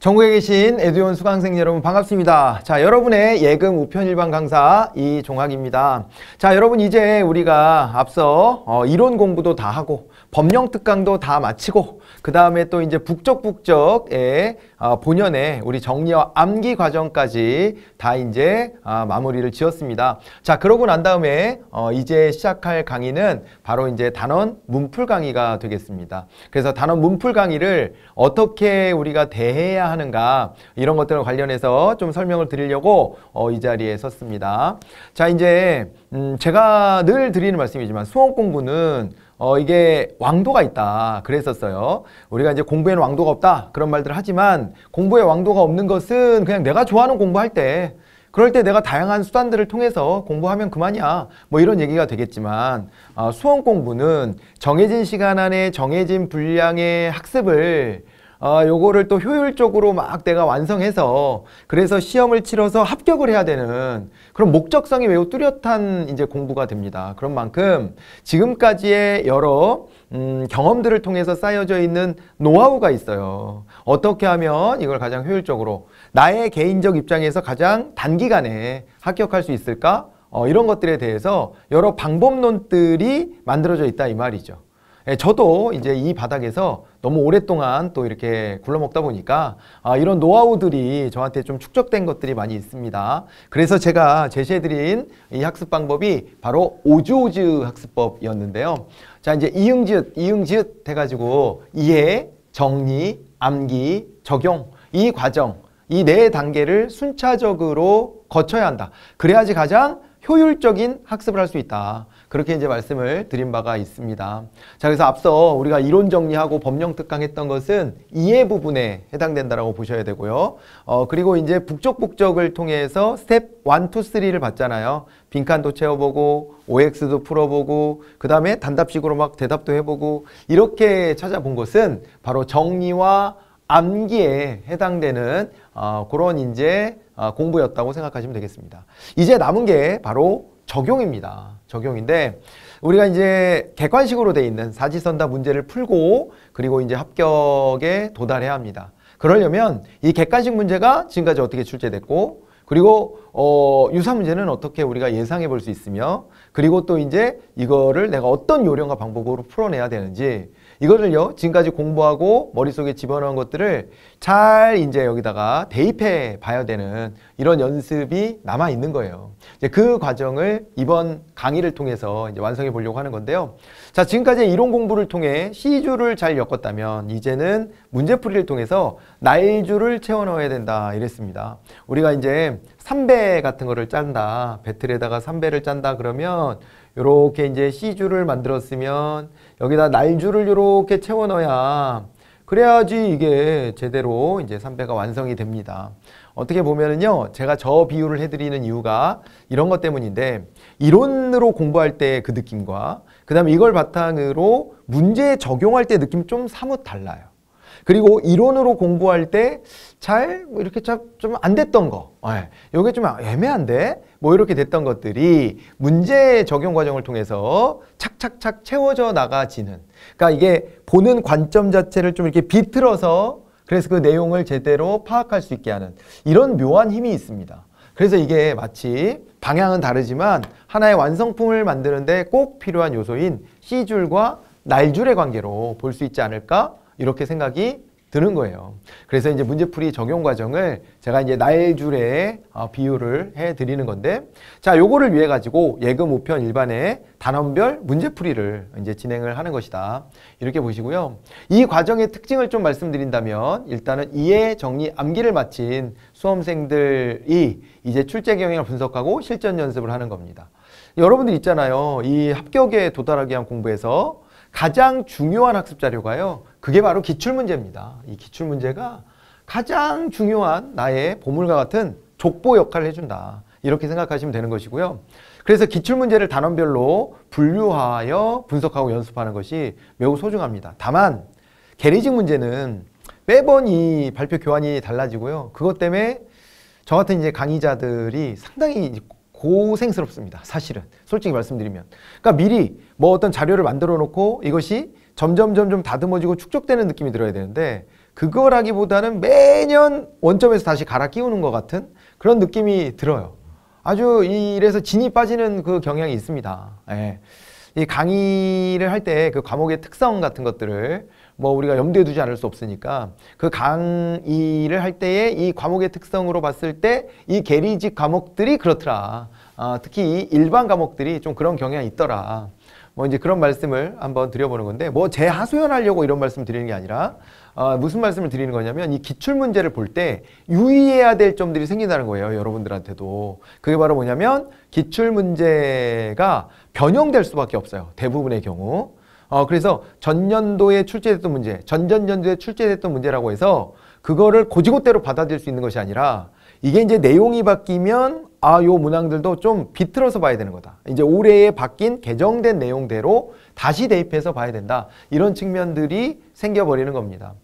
전국에 계신 에듀온 수강생 여러분 반갑습니다. 자, 여러분의 예금 우편 일반 강사 이종학입니다. 자, 여러분 이제 우리가 앞서 어, 이론 공부도 다 하고 법령 특강도 다 마치고 그 다음에 또 이제 북적북적의 어, 본연의 우리 정리와 암기 과정까지 다 이제 아, 마무리를 지었습니다. 자 그러고 난 다음에 어, 이제 시작할 강의는 바로 이제 단원 문풀 강의가 되겠습니다. 그래서 단원 문풀 강의를 어떻게 우리가 대해야 하는가 이런 것들 관련해서 좀 설명을 드리려고 어, 이 자리에 섰습니다. 자 이제 음, 제가 늘 드리는 말씀이지만 수업 공부는 어, 이게 왕도가 있다 그랬었어요. 우리가 이제 공부에는 왕도가 없다 그런 말들 을 하지만 공부에 왕도가 없는 것은 그냥 내가 좋아하는 공부할 때 그럴 때 내가 다양한 수단들을 통해서 공부하면 그만이야. 뭐 이런 얘기가 되겠지만 어, 수험 공부는 정해진 시간 안에 정해진 분량의 학습을 아, 요거를 또 효율적으로 막 내가 완성해서 그래서 시험을 치러서 합격을 해야 되는 그런 목적성이 매우 뚜렷한 이제 공부가 됩니다. 그런 만큼 지금까지의 여러 음, 경험들을 통해서 쌓여져 있는 노하우가 있어요. 어떻게 하면 이걸 가장 효율적으로 나의 개인적 입장에서 가장 단기간에 합격할 수 있을까? 어, 이런 것들에 대해서 여러 방법론들이 만들어져 있다 이 말이죠. 예, 저도 이제 이 바닥에서 너무 오랫동안 또 이렇게 굴러먹다 보니까 아, 이런 노하우들이 저한테 좀 축적된 것들이 많이 있습니다. 그래서 제가 제시해드린 이 학습 방법이 바로 오즈오즈 학습법이었는데요. 자 이제 이응즈이응즈돼가지고 이해, 정리, 암기, 적용 이 과정 이 네 단계를 순차적으로 거쳐야 한다. 그래야지 가장 효율적인 학습을 할 수 있다. 그렇게 이제 말씀을 드린 바가 있습니다. 자, 그래서 앞서 우리가 이론 정리하고 법령 특강했던 것은 이해 부분에 해당된다라고 보셔야 되고요. 어, 그리고 이제 북적 북적을 통해서 스텝 1, 2, 3를 봤잖아요. 빈칸도 채워보고 OX도 풀어보고 그 다음에 단답식으로 막 대답도 해보고 이렇게 찾아본 것은 바로 정리와 암기에 해당되는 어, 그런 이제 어, 공부였다고 생각하시면 되겠습니다. 이제 남은 게 바로 적용입니다. 적용인데 우리가 이제 객관식으로 돼 있는 사지선다 문제를 풀고 그리고 이제 합격에 도달해야 합니다. 그러려면 이 객관식 문제가 지금까지 어떻게 출제됐고 그리고 어, 유사 문제는 어떻게 우리가 예상해 볼 수 있으며 그리고 또 이제 이거를 내가 어떤 요령과 방법으로 풀어내야 되는지 이거를요 지금까지 공부하고 머릿속에 집어넣은 것들을 잘 이제 여기다가 대입해 봐야 되는 이런 연습이 남아 있는 거예요. 이제 그 과정을 이번 강의를 통해서 이제 완성해 보려고 하는 건데요. 자 지금까지 이론 공부를 통해 C줄을 잘 엮었다면 이제는 문제풀이를 통해서 날줄을 채워 넣어야 된다 이랬습니다. 우리가 이제 삼배 같은 거를 짠다 배틀에다가 삼배를 짠다 그러면 이렇게 이제 C줄을 만들었으면 여기다 날줄을 이렇게 채워 넣어야 그래야지 이게 제대로 이제 3배가 완성이 됩니다. 어떻게 보면은요, 제가 저 비유를 해드리는 이유가 이런 것 때문인데, 이론으로 공부할 때 그 느낌과, 그 다음에 이걸 바탕으로 문제에 적용할 때 느낌 이좀 사뭇 달라요. 그리고 이론으로 공부할 때 잘 뭐 이렇게 좀안 됐던 거, 예, 요게 좀 애매한데 뭐 이렇게 됐던 것들이 문제 적용 과정을 통해서 착착착 채워져 나가지는. 그러니까 이게 보는 관점 자체를 좀 이렇게 비틀어서 그래서 그 내용을 제대로 파악할 수 있게 하는 이런 묘한 힘이 있습니다. 그래서 이게 마치 방향은 다르지만 하나의 완성품을 만드는데 꼭 필요한 요소인 C줄과 날줄의 관계로 볼 수 있지 않을까 이렇게 생각이 드는 거예요. 그래서 이제 문제풀이 적용 과정을 제가 이제 나의 줄에 어, 비유를 해 드리는 건데 자, 요거를 위해 가지고 예금 우편 일반의 단원별 문제풀이를 이제 진행을 하는 것이다. 이렇게 보시고요. 이 과정의 특징을 좀 말씀드린다면 일단은 이해 정리 암기를 마친 수험생들이 이제 출제 경향을 분석하고 실전 연습을 하는 겁니다. 여러분들 있잖아요. 이 합격에 도달하기 위한 공부에서 가장 중요한 학습 자료가요. 그게 바로 기출문제입니다. 이 기출문제가 가장 중요한 나의 보물과 같은 족보 역할을 해준다. 이렇게 생각하시면 되는 것이고요. 그래서 기출문제를 단원별로 분류하여 분석하고 연습하는 것이 매우 소중합니다. 다만 게리직 문제는 매번 이 발표 교환이 달라지고요. 그것 때문에 저 같은 이제 강의자들이 상당히 고생스럽습니다. 사실은 솔직히 말씀드리면. 그러니까 미리 뭐 어떤 자료를 만들어 놓고 이것이 점점 점점 다듬어지고 축적되는 느낌이 들어야 되는데 그거라기보다는 매년 원점에서 다시 갈아 끼우는 것 같은 그런 느낌이 들어요. 아주 이래서 진이 빠지는 그 경향이 있습니다. 예. 이 강의를 할 때 그 과목의 특성 같은 것들을 뭐 우리가 염두에 두지 않을 수 없으니까 그 강의를 할 때에 이 과목의 특성으로 봤을 때이 게리직 과목들이 그렇더라. 아, 특히 이 일반 과목들이 좀 그런 경향이 있더라. 뭐 이제 그런 말씀을 한번 드려보는 건데 뭐 재하소연하려고 이런 말씀 드리는 게 아니라 어, 무슨 말씀을 드리는 거냐면 이 기출 문제를 볼 때 유의해야 될 점들이 생긴다는 거예요 여러분들한테도 그게 바로 뭐냐면 기출 문제가 변형될 수밖에 없어요 대부분의 경우 어, 그래서 전년도에 출제됐던 문제 전전년도에 출제됐던 문제라고 해서 그거를 고지고대로 받아들일 수 있는 것이 아니라 이게 이제 내용이 바뀌면 아, 요 문항들도 좀 비틀어서 봐야 되는 거다. 이제 올해에 바뀐 개정된 내용대로 다시 대입해서 봐야 된다. 이런 측면들이 생겨버리는 겁니다.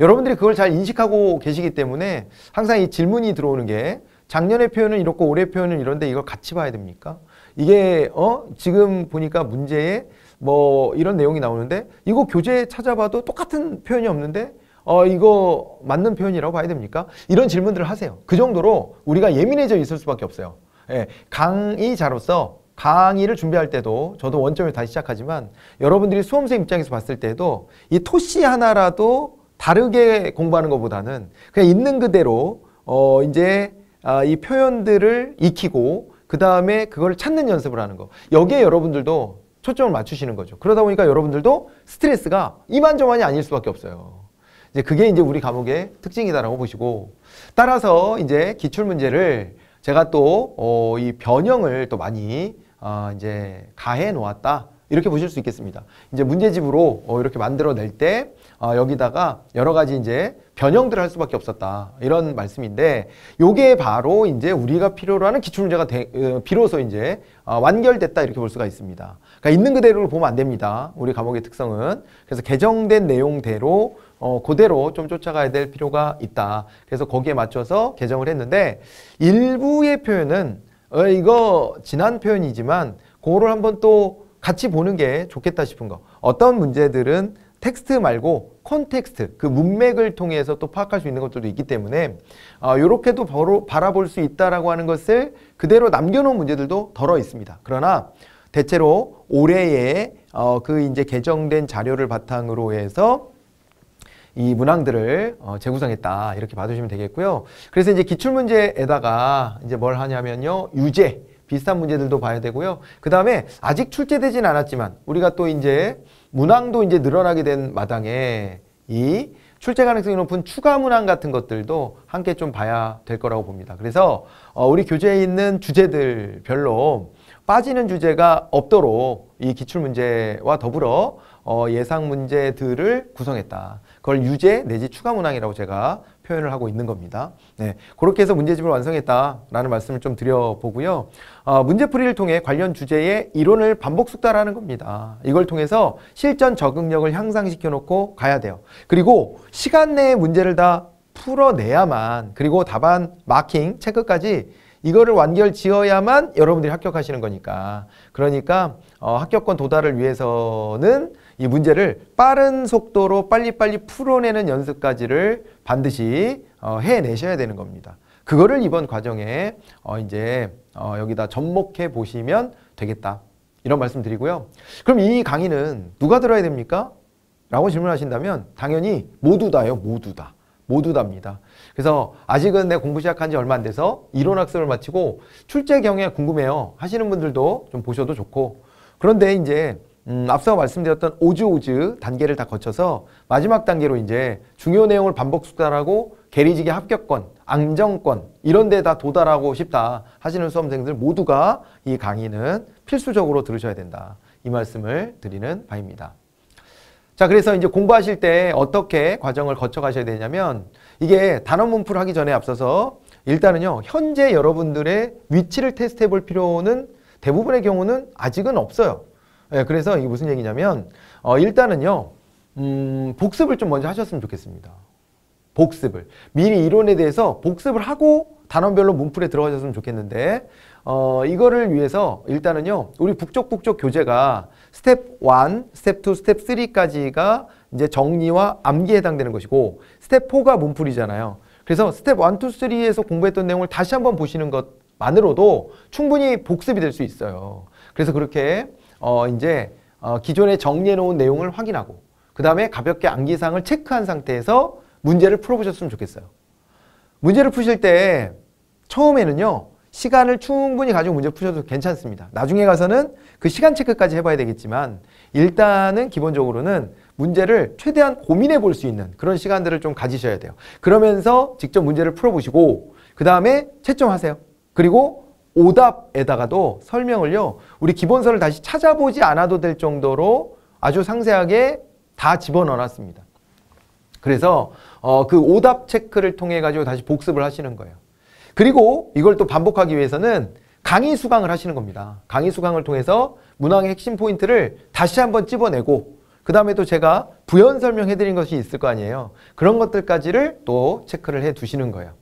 여러분들이 그걸 잘 인식하고 계시기 때문에 항상 이 질문이 들어오는 게 작년의 표현은 이렇고 올해 표현은 이런데 이걸 같이 봐야 됩니까? 이게 어 지금 보니까 문제에 뭐 이런 내용이 나오는데 이거 교재 찾아봐도 똑같은 표현이 없는데 어, 이거 맞는 표현이라고 봐야 됩니까? 이런 질문들을 하세요. 그 정도로 우리가 예민해져 있을 수밖에 없어요. 예, 강의자로서 강의를 준비할 때도 저도 원점을 다시 시작하지만 여러분들이 수험생 입장에서 봤을 때도 이토시 하나라도 다르게 공부하는 것보다는 그냥 있는 그대로 어, 이제 아, 이 표현들을 익히고 그 다음에 그걸 찾는 연습을 하는 거. 여기에 여러분들도 초점을 맞추시는 거죠. 그러다 보니까 여러분들도 스트레스가 이만저만이 아닐 수밖에 없어요. 이제 그게 이제 우리 과목의 특징이다라고 보시고 따라서 이제 기출 문제를 제가 또 어, 이 변형을 또 많이 어, 이제 가해 놓았다. 이렇게 보실 수 있겠습니다. 이제 문제집으로 어, 이렇게 만들어낼 때 어, 여기다가 여러 가지 이제 변형들을 할 수밖에 없었다. 이런 말씀인데 요게 바로 이제 우리가 필요로 하는 기출문제가 되, 어, 비로소 이제 어, 완결됐다 이렇게 볼 수가 있습니다. 그러니까 있는 그대로를 보면 안 됩니다. 우리 과목의 특성은. 그래서 개정된 내용대로 어, 그대로 좀 쫓아가야 될 필요가 있다. 그래서 거기에 맞춰서 개정을 했는데 일부의 표현은 어, 이거 지난 표현이지만 그거를 한번 또 같이 보는 게 좋겠다 싶은 거. 어떤 문제들은 텍스트 말고 콘텍스트, 그 문맥을 통해서 또 파악할 수 있는 것들도 있기 때문에 어, 이렇게도 바로 바라볼 수 있다라고 하는 것을 그대로 남겨놓은 문제들도 덜어 있습니다. 그러나 대체로 올해에 어, 그 이제 개정된 자료를 바탕으로 해서 이 문항들을 어, 재구성했다 이렇게 봐주시면 되겠고요. 그래서 이제 기출문제에다가 이제 뭘 하냐면요. 유죄 비슷한 문제들도 봐야 되고요. 그 다음에 아직 출제되진 않았지만 우리가 또 이제 문항도 이제 늘어나게 된 마당에 이 출제 가능성이 높은 추가 문항 같은 것들도 함께 좀 봐야 될 거라고 봅니다. 그래서 어, 우리 교재에 있는 주제들 별로 빠지는 주제가 없도록 이 기출문제와 더불어 어, 예상 문제들을 구성했다. 그걸 유죄 내지 추가 문항이라고 제가 표현을 하고 있는 겁니다. 네, 그렇게 해서 문제집을 완성했다라는 말씀을 좀 드려보고요. 어, 문제풀이를 통해 관련 주제의 이론을 반복 숙달하는 겁니다. 이걸 통해서 실전 적응력을 향상시켜 놓고 가야 돼요. 그리고 시간 내에 문제를 다 풀어내야만 그리고 답안 마킹 체크까지 이거를 완결 지어야만 여러분들이 합격하시는 거니까 그러니까 어, 합격권 도달을 위해서는 이 문제를 빠른 속도로 빨리빨리 풀어내는 연습까지를 반드시 어, 해내셔야 되는 겁니다. 그거를 이번 과정에 어, 이제 어, 여기다 접목해 보시면 되겠다. 이런 말씀 드리고요. 그럼 이 강의는 누가 들어야 됩니까? 라고 질문하신다면 당연히 모두 다요. 모두 다. 모두 답니다. 그래서 아직은 내 공부 시작한 지 얼마 안 돼서 이론 학습을 마치고 출제 경에 궁금해요 하시는 분들도 좀 보셔도 좋고 그런데 이제 음, 앞서 말씀드렸던 오즈 오즈 단계를 다 거쳐서 마지막 단계로 이제 중요 내용을 반복 숙달하고 개리지기 합격권, 앙정권 이런 데 다 도달하고 싶다 하시는 수험생들 모두가 이 강의는 필수적으로 들으셔야 된다. 이 말씀을 드리는 바입니다. 자, 그래서 이제 공부하실 때 어떻게 과정을 거쳐가셔야 되냐면 이게 단원 문풀 하기 전에 앞서서 일단은요, 현재 여러분들의 위치를 테스트해 볼 필요는 대부분의 경우는 아직은 없어요. 예, 그래서 이게 무슨 얘기냐면 어, 일단은요. 음, 복습을 좀 먼저 하셨으면 좋겠습니다. 복습을. 미리 이론에 대해서 복습을 하고 단원별로 문풀에 들어가셨으면 좋겠는데 어, 이거를 위해서 일단은요. 우리 북적북적 교재가 스텝 1, 스텝 2, 스텝 3까지가 이제 정리와 암기에 해당되는 것이고 스텝 4가 문풀이잖아요. 그래서 스텝 1, 2, 3에서 공부했던 내용을 다시 한번 보시는 것만으로도 충분히 복습이 될 수 있어요. 그래서 그렇게 어, 이제 어, 기존에 정리해 놓은 내용을 확인하고 그 다음에 가볍게 암기사항을 체크한 상태에서 문제를 풀어보셨으면 좋겠어요. 문제를 푸실 때 처음에는요. 시간을 충분히 가지고 문제 푸셔도 괜찮습니다. 나중에 가서는 그 시간 체크까지 해봐야 되겠지만 일단은 기본적으로는 문제를 최대한 고민해 볼 수 있는 그런 시간들을 좀 가지셔야 돼요. 그러면서 직접 문제를 풀어보시고 그 다음에 채점하세요. 그리고 오답에다가도 설명을요. 우리 기본서를 다시 찾아보지 않아도 될 정도로 아주 상세하게 다 집어넣어놨습니다. 그래서 어, 그 오답 체크를 통해 가지고 다시 복습을 하시는 거예요. 그리고 이걸 또 반복하기 위해서는 강의 수강을 하시는 겁니다. 강의 수강을 통해서 문항의 핵심 포인트를 다시 한번 집어내고그 다음에 또 제가 부연 설명해드린 것이 있을 거 아니에요. 그런 것들까지를 또 체크를 해두시는 거예요.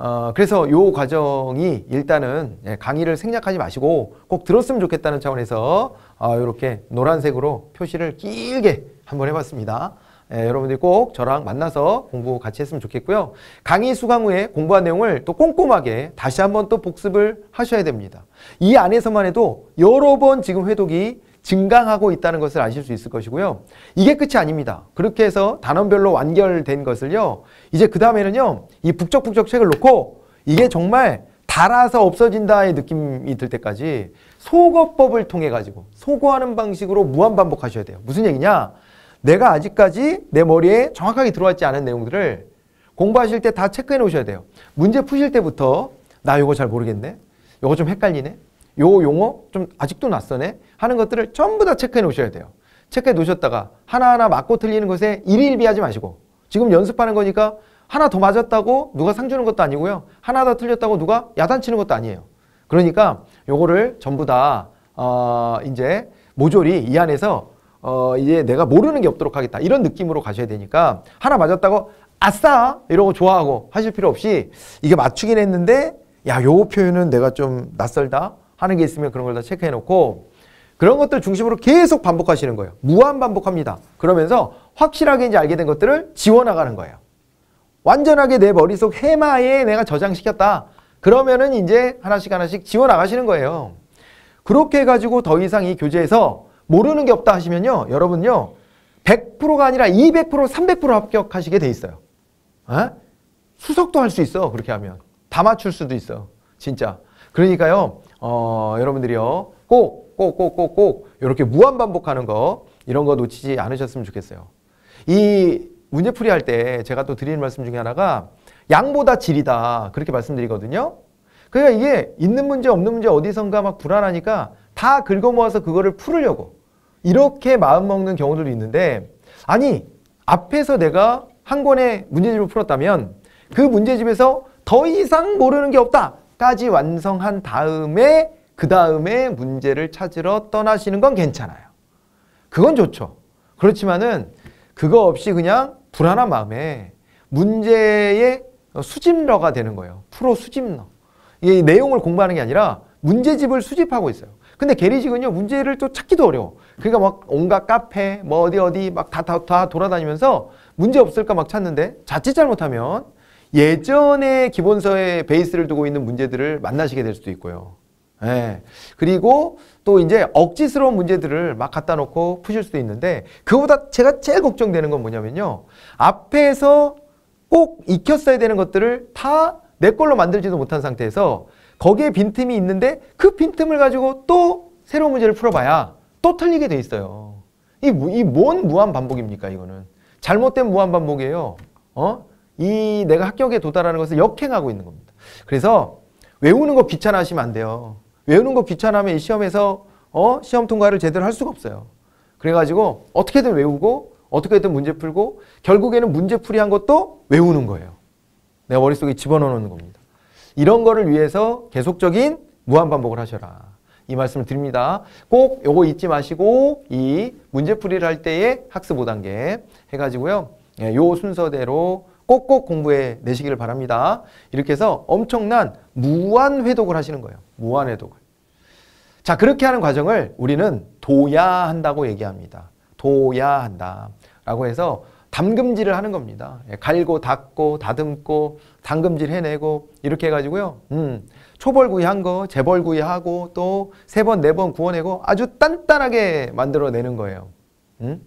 어, 그래서 요 과정이 일단은 예, 강의를 생략하지 마시고 꼭 들었으면 좋겠다는 차원에서 이렇게 어, 노란색으로 표시를 길게 한번 해봤습니다. 예, 여러분들이 꼭 저랑 만나서 공부 같이 했으면 좋겠고요. 강의 수강 후에 공부한 내용을 또 꼼꼼하게 다시 한번 또 복습을 하셔야 됩니다. 이 안에서만 해도 여러 번 지금 회독이 증강하고 있다는 것을 아실 수 있을 것이고요. 이게 끝이 아닙니다. 그렇게 해서 단원별로 완결된 것을요. 이제 그 다음에는요. 이 북적북적 책을 놓고 이게 정말 달아서 없어진다의 느낌이 들 때까지 소거법을 통해 가지고 소거하는 방식으로 무한 반복하셔야 돼요. 무슨 얘기냐? 내가 아직까지 내 머리에 정확하게 들어왔지 않은 내용들을 공부하실 때 다 체크해 놓으셔야 돼요. 문제 푸실 때부터 나 이거 잘 모르겠네. 이거 좀 헷갈리네. 요 용어 좀 아직도 낯선네 하는 것들을 전부 다 체크해 놓으셔야 돼요. 체크해 놓으셨다가 하나하나 맞고 틀리는 것에 일일비하지 마시고 지금 연습하는 거니까 하나 더 맞았다고 누가 상 주는 것도 아니고요. 하나 더 틀렸다고 누가 야단치는 것도 아니에요. 그러니까 요거를 전부 다 어, 이제 모조리 이 안에서 어, 이제 내가 모르는 게 없도록 하겠다. 이런 느낌으로 가셔야 되니까 하나 맞았다고 아싸! 이러고 좋아하고 하실 필요 없이 이게 맞추긴 했는데 야, 요 표현은 내가 좀 낯설다 하는 게 있으면 그런 걸 다 체크해 놓고 그런 것들 중심으로 계속 반복하시는 거예요. 무한 반복합니다. 그러면서 확실하게 이제 알게 된 것들을 지워나가는 거예요. 완전하게 내 머릿속 해마에 내가 저장시켰다. 그러면은 이제 하나씩 하나씩 지워나가시는 거예요. 그렇게 해가지고 더 이상 이 교재에서 모르는 게 없다 하시면요. 여러분요. 100%가 아니라 200%, 300% 합격하시게 돼 있어요. 에? 어? 수석도 할 수 있어. 그렇게 하면. 다 맞출 수도 있어. 진짜. 그러니까요. 어, 여러분들이요. 꼭 꼭꼭꼭꼭 이렇게 무한 반복하는 거 이런 거 놓치지 않으셨으면 좋겠어요. 이 문제풀이 할 때 제가 또 드리는 말씀 중에 하나가 양보다 질이다 그렇게 말씀드리거든요. 그러니까 이게 있는 문제 없는 문제 어디선가 막 불안하니까 다 긁어모아서 그거를 풀으려고 이렇게 마음먹는 경우들도 있는데 아니 앞에서 내가 한 권의 문제집을 풀었다면 그 문제집에서 더 이상 모르는 게 없다까지 완성한 다음에 그 다음에 문제를 찾으러 떠나시는 건 괜찮아요. 그건 좋죠. 그렇지만은 그거 없이 그냥 불안한 마음에 문제의 수집러가 되는 거예요. 프로 수집러. 이 내용을 공부하는 게 아니라 문제집을 수집하고 있어요. 근데 게리식은요 문제를 또 찾기도 어려워. 그러니까 막 온갖 카페 뭐 어디 어디 막다다 다, 돌아다니면서 문제 없을까 막 찾는데 자칫 잘못하면 예전의 기본서의 베이스를 두고 있는 문제들을 만나시게 될 수도 있고요. 예. 그리고 또 이제 억지스러운 문제들을 막 갖다 놓고 푸실 수도 있는데 그보다 제가 제일 걱정되는 건 뭐냐면요. 앞에서 꼭 익혔어야 되는 것들을 다 내 걸로 만들지도 못한 상태에서 거기에 빈틈이 있는데 그 빈틈을 가지고 또 새로운 문제를 풀어봐야 또 틀리게 돼 있어요. 이, 이 뭔 무한 반복입니까, 이거는. 잘못된 무한 반복이에요. 어? 이 내가 합격에 도달하는 것을 역행하고 있는 겁니다. 그래서 외우는 거 귀찮아 하시면 안 돼요. 외우는 거 귀찮으면 이 시험에서 어? 시험 통과를 제대로 할 수가 없어요. 그래가지고 어떻게든 외우고 어떻게든 문제 풀고 결국에는 문제 풀이한 것도 외우는 거예요. 내가 머릿속에 집어넣는 겁니다. 이런 거를 위해서 계속적인 무한반복을 하셔라. 이 말씀을 드립니다. 꼭 요거 잊지 마시고 이 문제풀이를 할 때의 학습 5단계 해가지고요. 예, 요 순서대로 꼭꼭 공부해 내시기를 바랍니다. 이렇게 해서 엄청난 무한 회독을 하시는 거예요. 무한 회독을. 자 그렇게 하는 과정을 우리는 도야한다고 얘기합니다. 도야한다 라고 해서 담금질을 하는 겁니다. 예, 갈고 닦고 다듬고 담금질 해내고 이렇게 해가지고요. 음, 초벌구이한 거 재벌구이하고 또 세 번 네번 네 구워내고 아주 단단하게 만들어내는 거예요. 음?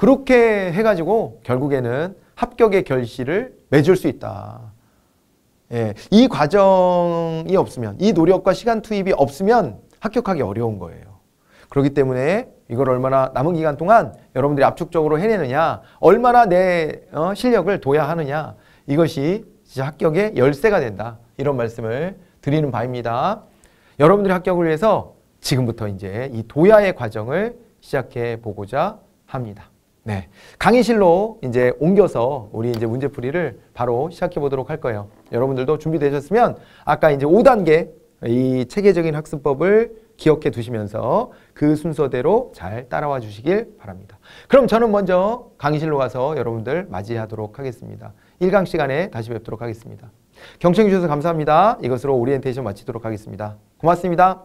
그렇게 해가지고 결국에는 합격의 결실을 맺을 수 있다. 예, 이 과정이 없으면, 이 노력과 시간 투입이 없으면 합격하기 어려운 거예요. 그렇기 때문에 이걸 얼마나 남은 기간 동안 여러분들이 압축적으로 해내느냐, 얼마나 내 어, 실력을 둬야 하느냐, 이것이 진짜 합격의 열쇠가 된다. 이런 말씀을 드리는 바입니다. 여러분들의 합격을 위해서 지금부터 이제 이 도야의 과정을 시작해 보고자 합니다. 네. 강의실로 이제 옮겨서 우리 이제 문제풀이를 바로 시작해 보도록 할 거예요. 여러분들도 준비되셨으면 아까 이제 5단계 이 체계적인 학습법을 기억해 두시면서 그 순서대로 잘 따라와 주시길 바랍니다. 그럼 저는 먼저 강의실로 가서 여러분들 맞이하도록 하겠습니다. 1강 시간에 다시 뵙도록 하겠습니다. 경청해 주셔서 감사합니다. 이것으로 오리엔테이션 마치도록 하겠습니다. 고맙습니다.